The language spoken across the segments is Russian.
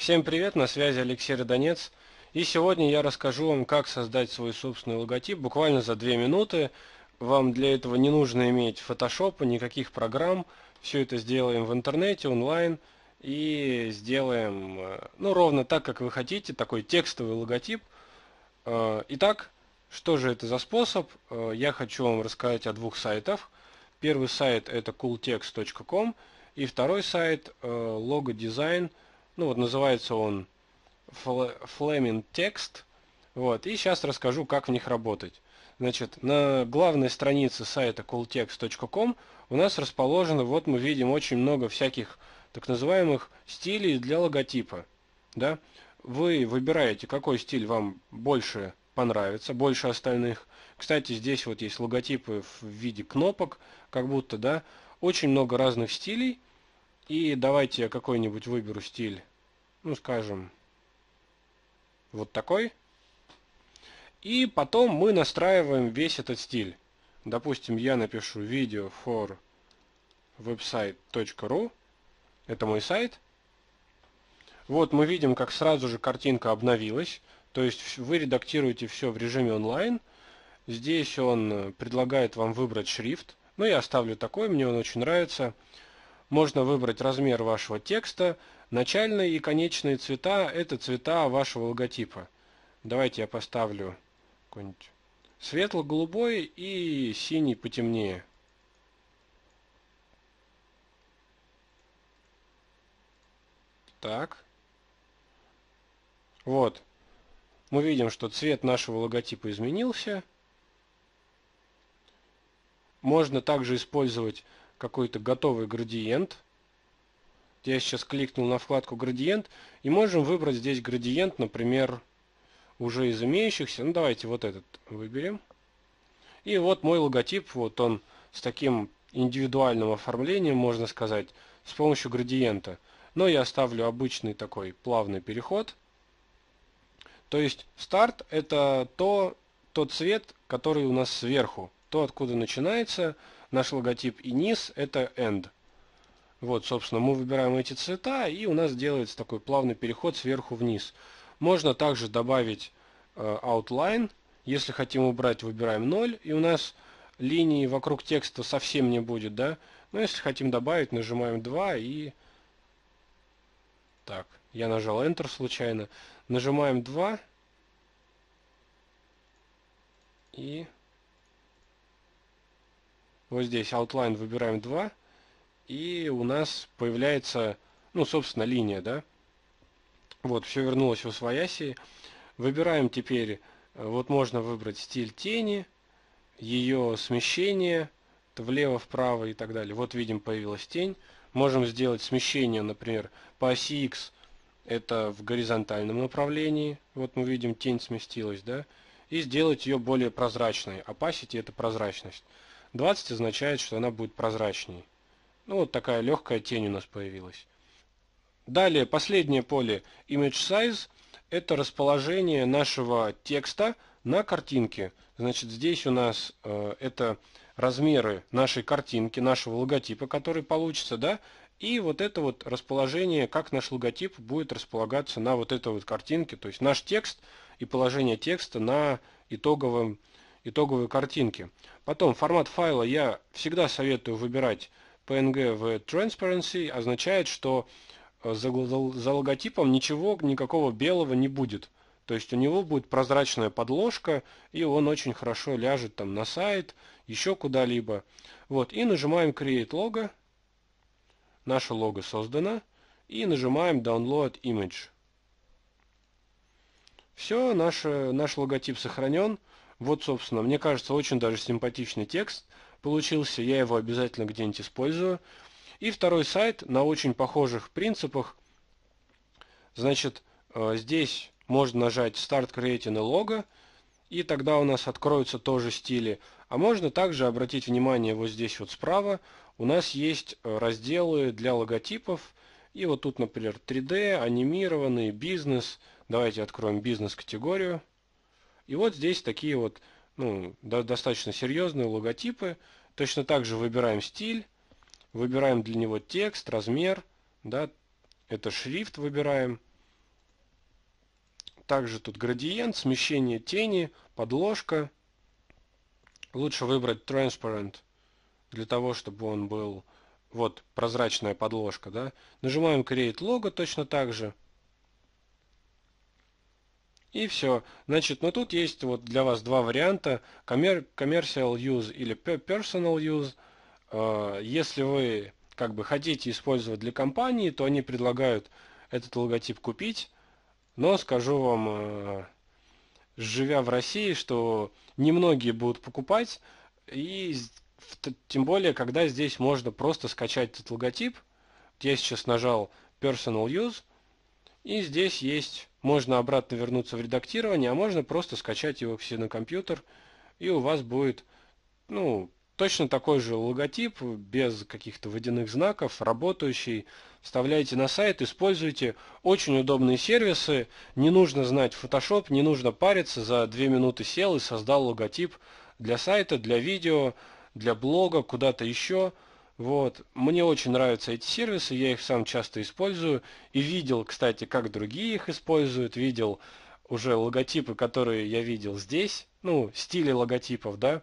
Всем привет, на связи Алексей Родонец. И сегодня я расскажу вам, как создать свой собственный логотип буквально за 2 минуты. Вам для этого не нужно иметь фотошопа, никаких программ. Все это сделаем в интернете, онлайн. И сделаем, э, ну, ровно так, как вы хотите, такой текстовый логотип. Э, итак, что же это за способ? Э, я хочу вам рассказать о двух сайтах. Первый сайт это cooltext.com и второй сайт logodesign.com ну вот называется он Flaming Text. Вот, и сейчас расскажу, как в них работать. Значит, на главной странице сайта cooltext.com у нас расположено, вот мы видим очень много всяких так называемых стилей для логотипа. Да? Вы выбираете, какой стиль вам больше понравится, больше остальных. Кстати, здесь вот есть логотипы в виде кнопок, как будто, да, очень много разных стилей – и давайте я какой-нибудь выберу стиль. Ну, скажем, вот такой. И потом мы настраиваем весь этот стиль. Допустим, я напишу video for website.ru. Это мой сайт. Вот мы видим, как сразу же картинка обновилась. То есть вы редактируете все в режиме онлайн. Здесь он э, предлагает вам выбрать шрифт. Но ну, я оставлю такой, мне он очень нравится. Можно выбрать размер вашего текста. Начальные и конечные цвета – это цвета вашего логотипа. Давайте я поставлю светло-голубой и синий потемнее. Так. Вот. Мы видим, что цвет нашего логотипа изменился. Можно также использовать какой-то готовый градиент. Я сейчас кликнул на вкладку «Градиент» и можем выбрать здесь градиент, например, уже из имеющихся. Ну, давайте вот этот выберем. И вот мой логотип, вот он с таким индивидуальным оформлением, можно сказать, с помощью градиента. Но я оставлю обычный такой плавный переход. То есть старт это то, тот цвет, который у нас сверху, то откуда начинается, наш логотип и низ это end. Вот, собственно, мы выбираем эти цвета, и у нас делается такой плавный переход сверху вниз. Можно также добавить э, outline. Если хотим убрать, выбираем 0, и у нас линии вокруг текста совсем не будет, да? Но если хотим добавить, нажимаем 2 и... Так, я нажал Enter случайно. Нажимаем 2 и вот здесь outline выбираем 2, и у нас появляется, ну, собственно, линия, да. Вот, все вернулось в свояси. Выбираем теперь, э, вот можно выбрать стиль тени, ее смещение влево-вправо и так далее. Вот видим, появилась тень. Можем сделать смещение, например, по оси X это в горизонтальном направлении. Вот мы видим, тень сместилась, да? И сделать ее более прозрачной. Opacity – это прозрачность. 20 означает, что она будет прозрачней. Ну вот такая легкая тень у нас появилась. Далее, последнее поле Image Size – это расположение нашего текста на картинке. Значит, здесь у нас э, это размеры нашей картинки, нашего логотипа, который получится, да, и вот это вот расположение, как наш логотип будет располагаться на вот этой вот картинке, то есть наш текст и положение текста на итоговом итоговой картинки. Потом формат файла я всегда советую выбирать PNG в Transparency, означает, что э, за, за логотипом ничего, никакого белого не будет. То есть у него будет прозрачная подложка, и он очень хорошо ляжет там на сайт, еще куда-либо. Вот, и нажимаем Create Logo. Наше лого создано. И нажимаем Download Image. Все, наш, наш логотип сохранен. Вот, собственно, мне кажется, очень даже симпатичный текст получился, я его обязательно где-нибудь использую. И второй сайт на очень похожих принципах. Значит, э, здесь можно нажать Start Creating a Logo, и тогда у нас откроются тоже стили. А можно также обратить внимание вот здесь вот справа, у нас есть э, разделы для логотипов, и вот тут, например, 3D, анимированный, бизнес. Давайте откроем бизнес-категорию. И вот здесь такие вот ну, до, достаточно серьезные логотипы. Точно так же выбираем стиль, выбираем для него текст, размер, да, это шрифт выбираем. Также тут градиент, смещение тени, подложка. Лучше выбрать Transparent для того, чтобы он был вот прозрачная подложка. Да? Нажимаем Create Logo точно так же. И все. Значит, но ну тут есть вот для вас два варианта. Commercial use или personal use. Э, если вы как бы хотите использовать для компании, то они предлагают этот логотип купить. Но скажу вам, э, живя в России, что немногие будут покупать. И тем более, когда здесь можно просто скачать этот логотип. Я сейчас нажал Personal Use. И здесь есть можно обратно вернуться в редактирование, а можно просто скачать его все на компьютер, и у вас будет ну, точно такой же логотип, без каких-то водяных знаков, работающий. Вставляете на сайт, используйте. Очень удобные сервисы. Не нужно знать Photoshop, не нужно париться. За две минуты сел и создал логотип для сайта, для видео, для блога, куда-то еще. Вот. Мне очень нравятся эти сервисы, я их сам часто использую. И видел, кстати, как другие их используют, видел уже логотипы, которые я видел здесь, ну, стили логотипов, да.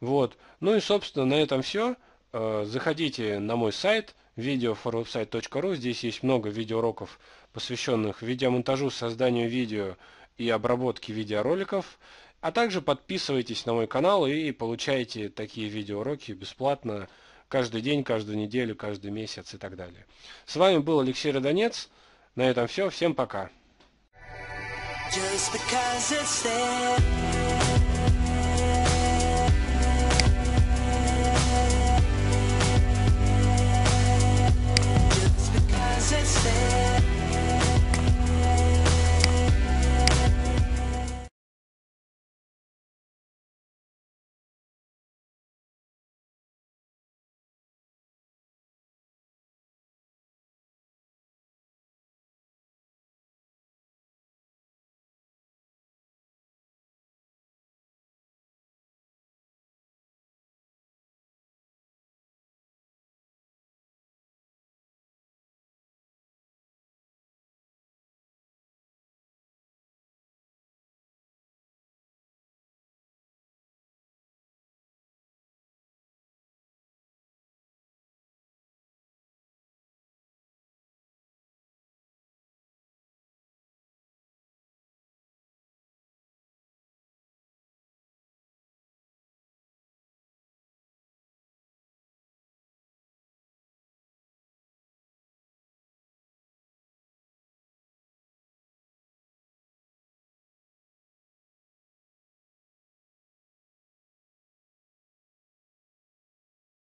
Вот. Ну и, собственно, на этом все. Э, заходите на мой сайт videoforwebsite.ru. Здесь есть много видеоуроков, посвященных видеомонтажу, созданию видео и обработке видеороликов. А также подписывайтесь на мой канал и получайте такие видеоуроки бесплатно каждый день, каждую неделю, каждый месяц и так далее. С вами был Алексей Родонец. На этом все. Всем пока. Just because it's there.